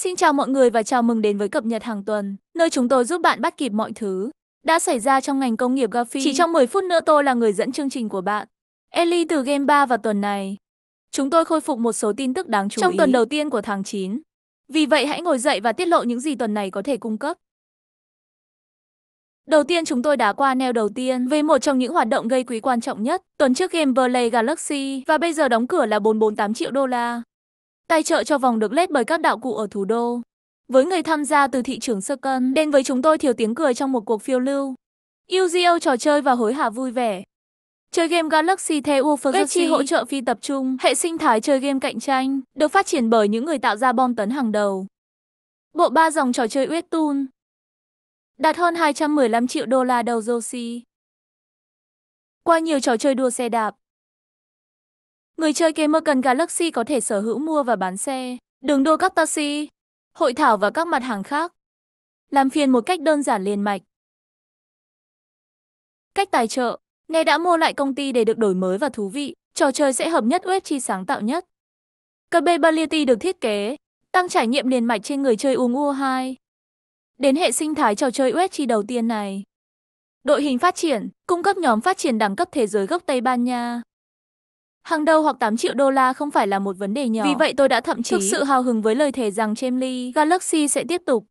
Xin chào mọi người và chào mừng đến với cập nhật hàng tuần, nơi chúng tôi giúp bạn bắt kịp mọi thứ đã xảy ra trong ngành công nghiệp graphic. Chỉ trong 10 phút nữa tôi là người dẫn chương trình của bạn. Ellie từ Game 3 vào tuần này. Chúng tôi khôi phục một số tin tức đáng chú trong ý. Trong tuần đầu tiên của tháng 9. Vì vậy hãy ngồi dậy và tiết lộ những gì tuần này có thể cung cấp. Đầu tiên chúng tôi đã qua neo đầu tiên về một trong những hoạt động gây quý quan trọng nhất. Tuần trước game Play Galaxy và bây giờ đóng cửa là 448 triệu đô la. Tài trợ cho vòng được lết bởi các đạo cụ ở thủ đô. Với người tham gia từ thị trường sơ cân đến với chúng tôi thiếu tiếng cười trong một cuộc phiêu lưu. yêu gi trò chơi và hối hả vui vẻ. Chơi game Galaxy theo Galaxy hỗ trợ phi tập trung, hệ sinh thái chơi game cạnh tranh, được phát triển bởi những người tạo ra bom tấn hàng đầu. Bộ ba dòng trò chơi Uyết đạt hơn 215 triệu đô la đầu Joshi. Qua nhiều trò chơi đua xe đạp, Người chơi gamer cần Galaxy có thể sở hữu mua và bán xe, đường đua các taxi, hội thảo và các mặt hàng khác. Làm phiền một cách đơn giản liền mạch. Cách tài trợ Nghe đã mua lại công ty để được đổi mới và thú vị, trò chơi sẽ hợp nhất web chi sáng tạo nhất. Capability được thiết kế, tăng trải nghiệm liền mạch trên người chơi Umu 2. Đến hệ sinh thái trò chơi web chi đầu tiên này. Đội hình phát triển, cung cấp nhóm phát triển đẳng cấp thế giới gốc Tây Ban Nha. Hàng đầu hoặc 8 triệu đô la không phải là một vấn đề nhỏ. Vì vậy tôi đã thậm chí thực sự hào hứng với lời thề rằng Chemly Galaxy sẽ tiếp tục.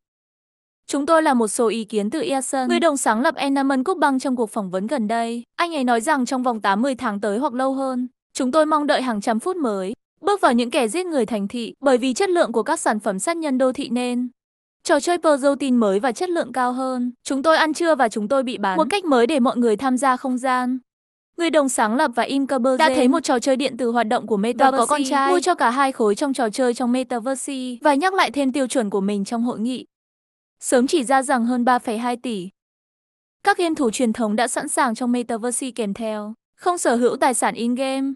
Chúng tôi là một số ý kiến từ Eason, người đồng sáng lập Enaman Cúc Băng trong cuộc phỏng vấn gần đây. Anh ấy nói rằng trong vòng 80 tháng tới hoặc lâu hơn, chúng tôi mong đợi hàng trăm phút mới, bước vào những kẻ giết người thành thị bởi vì chất lượng của các sản phẩm sát nhân đô thị nên trò chơi puzzle tin mới và chất lượng cao hơn. Chúng tôi ăn trưa và chúng tôi bị bán một cách mới để mọi người tham gia không gian người đồng sáng lập và Im Kaber đã thấy một trò chơi điện tử hoạt động của Metaverse và có con trai mua cho cả hai khối trong trò chơi trong Metaverse và nhắc lại thêm tiêu chuẩn của mình trong hội nghị. Sớm chỉ ra rằng hơn 3,2 tỷ. Các game thủ truyền thống đã sẵn sàng trong Metaverse kèm theo, không sở hữu tài sản in-game.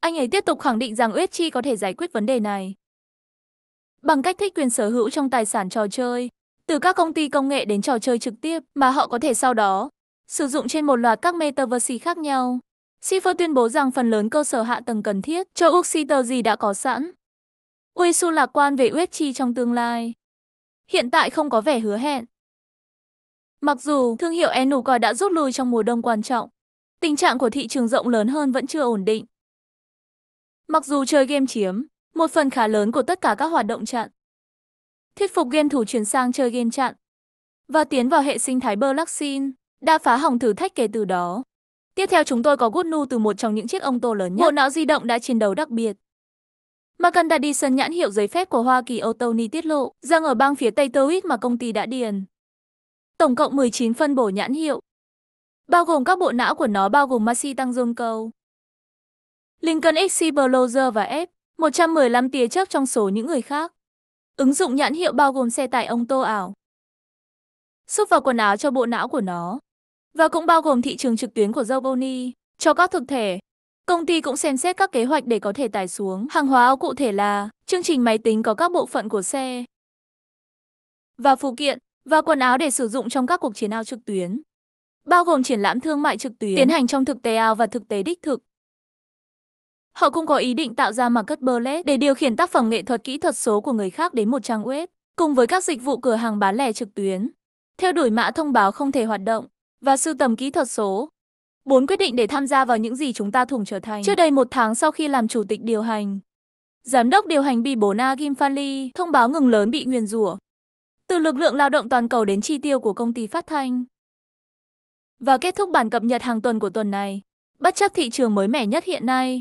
Anh ấy tiếp tục khẳng định rằng Uchi có thể giải quyết vấn đề này bằng cách thích quyền sở hữu trong tài sản trò chơi, từ các công ty công nghệ đến trò chơi trực tiếp mà họ có thể sau đó sử dụng trên một loạt các metaverse khác nhau. Schiffer tuyên bố rằng phần lớn cơ sở hạ tầng cần thiết cho gì đã có sẵn. Uesu lạc quan về USG trong tương lai. Hiện tại không có vẻ hứa hẹn. Mặc dù thương hiệu Enucoin đã rút lui trong mùa đông quan trọng, tình trạng của thị trường rộng lớn hơn vẫn chưa ổn định. Mặc dù chơi game chiếm, một phần khá lớn của tất cả các hoạt động chặn. Thuyết phục game thủ chuyển sang chơi game chặn và tiến vào hệ sinh thái Berlaxin đã phá hỏng thử thách kể từ đó. Tiếp theo chúng tôi có good nu từ một trong những chiếc ông tô lớn nhất. Bộ não di động đã chiến đấu đặc biệt. Markan Dadison nhãn hiệu giấy phép của Hoa Kỳ Otoni tiết lộ rằng ở bang phía Tây Towit mà công ty đã điền. Tổng cộng 19 phân bổ nhãn hiệu, bao gồm các bộ não của nó bao gồm Maxi tăng dương cầu, Lincoln Explorer và F, 115 tia chớp trong số những người khác. Ứng dụng nhãn hiệu bao gồm xe tải ông tô ảo. Xúc vào quần áo cho bộ não của nó và cũng bao gồm thị trường trực tuyến của Zoboni cho các thực thể. Công ty cũng xem xét các kế hoạch để có thể tải xuống hàng hóa cụ thể là chương trình máy tính có các bộ phận của xe và phụ kiện và quần áo để sử dụng trong các cuộc chiến ao trực tuyến, bao gồm triển lãm thương mại trực tuyến tiến hành trong thực tế ao và thực tế đích thực. Họ cũng có ý định tạo ra mặt cất marketplace để điều khiển tác phẩm nghệ thuật kỹ thuật số của người khác đến một trang web, cùng với các dịch vụ cửa hàng bán lẻ trực tuyến. Theo đuổi mã thông báo không thể hoạt động, và sưu tầm kỹ thuật số. 4. Quyết định để tham gia vào những gì chúng ta thủng trở thành. Trước đây một tháng sau khi làm chủ tịch điều hành, Giám đốc điều hành Bibona Gimfali thông báo ngừng lớn bị nguyền rủa. Từ lực lượng lao động toàn cầu đến chi tiêu của công ty phát thanh. Và kết thúc bản cập nhật hàng tuần của tuần này, bất chấp thị trường mới mẻ nhất hiện nay.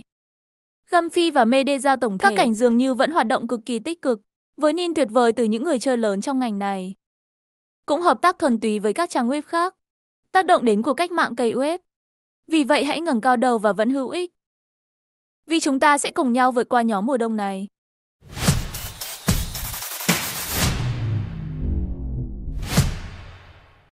găm phi và Medeza tổng thể. Các cảnh dường như vẫn hoạt động cực kỳ tích cực, với vớinin tuyệt vời từ những người chơi lớn trong ngành này. Cũng hợp tác thuần túy với các trang web khác tác động đến cuộc cách mạng cây web. Vì vậy hãy ngẩng cao đầu và vẫn hữu ích. Vì chúng ta sẽ cùng nhau vượt qua nhóm mùa đông này.